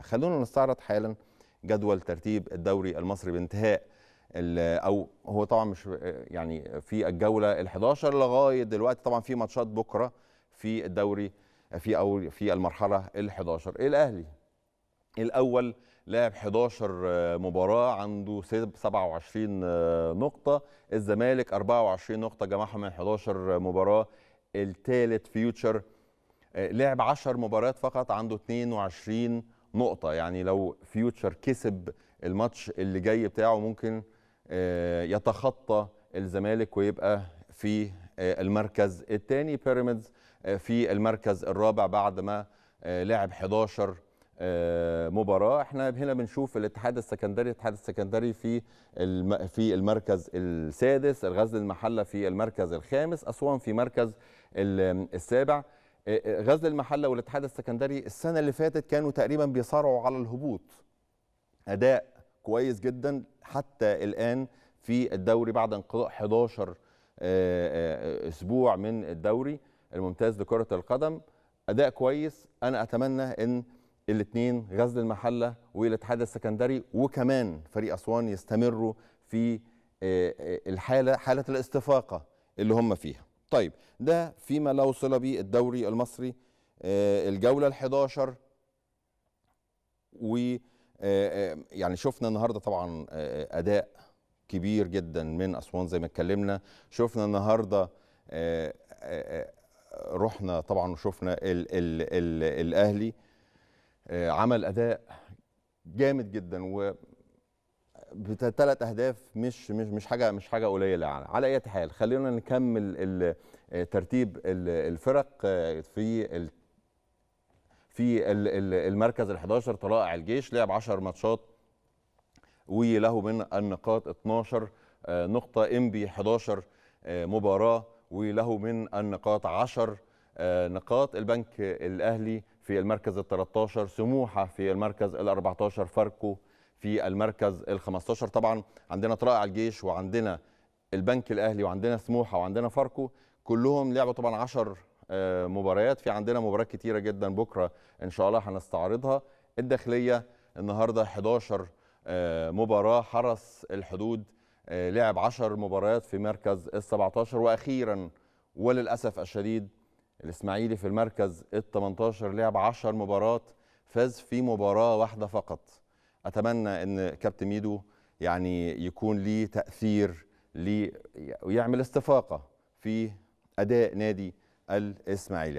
خلونا نستعرض حالا جدول ترتيب الدوري المصري بانتهاء او هو طبعا مش يعني في الجوله ال11 لغايه دلوقتي طبعا في ماتشات بكره في الدوري في او في المرحله ال11 الاهلي الاول لعب 11 مباراه عنده 27 نقطه الزمالك 24 نقطه جمعهم من 11 مباراه الثالث فيوتشر آه، لعب 10 مباريات فقط عنده 22 نقطه يعني لو فيوتشر كسب الماتش اللي جاي بتاعه ممكن آه، يتخطى الزمالك ويبقى في آه، المركز الثاني بيراميدز آه، في المركز الرابع بعد ما لعب 11 مباراه احنا هنا بنشوف الاتحاد السكندري الاتحاد السكندري في في المركز السادس الغزل المحله في المركز الخامس اسوان في مركز السابع آه، آه، غزل المحله والاتحاد السكندري السنه اللي فاتت كانوا تقريبا بيصارعوا على الهبوط اداء كويس جدا حتى الان في الدوري بعد انقضاء 11 آه، اسبوع من الدوري الممتاز لكره القدم اداء كويس انا اتمنى ان الاثنين غزل المحله والاتحاد السكندري وكمان فريق اسوان يستمروا في الحاله حاله الاستفاقه اللي هم فيها طيب ده فيما لو صلة به الدوري المصري آه، الجولة ال11 و آه، آه، يعني شفنا النهارده طبعا اداء كبير جدا من اسوان زي ما اتكلمنا شفنا النهارده رحنا طبعا وشفنا ال ال ال الاهلي عمل اداء جامد جدا و بثلاث اهداف مش مش مش حاجه مش حاجه قليله يعني على اي حال خلينا نكمل آه، ترتيب الفرق آه، في في المركز ال11 طلائع الجيش لعب 10 ماتشات وله من النقاط 12 آه، نقطه انبي 11 مباراه وله من النقاط 10 نقاط البنك الاهلي في المركز ال13 سموحه في المركز ال14 فاركو في المركز ال 15 طبعا عندنا طلائع الجيش وعندنا البنك الاهلي وعندنا سموحه وعندنا فاركو كلهم لعبوا طبعا 10 آه، مباريات في عندنا مباريات كتيره جدا بكره ان شاء الله هنستعرضها الداخليه النهارده 11 آه، مباراه حرس الحدود آه، لعب 10 مباريات في مركز ال 17 واخيرا وللاسف الشديد الاسماعيلي في المركز ال 18 لعب 10 مباريات فاز في مباراه واحده فقط اتمنى ان كابتن ميدو يعني يكون ليه تاثير ليه ويعمل استفاقه في اداء نادي الاسماعيلي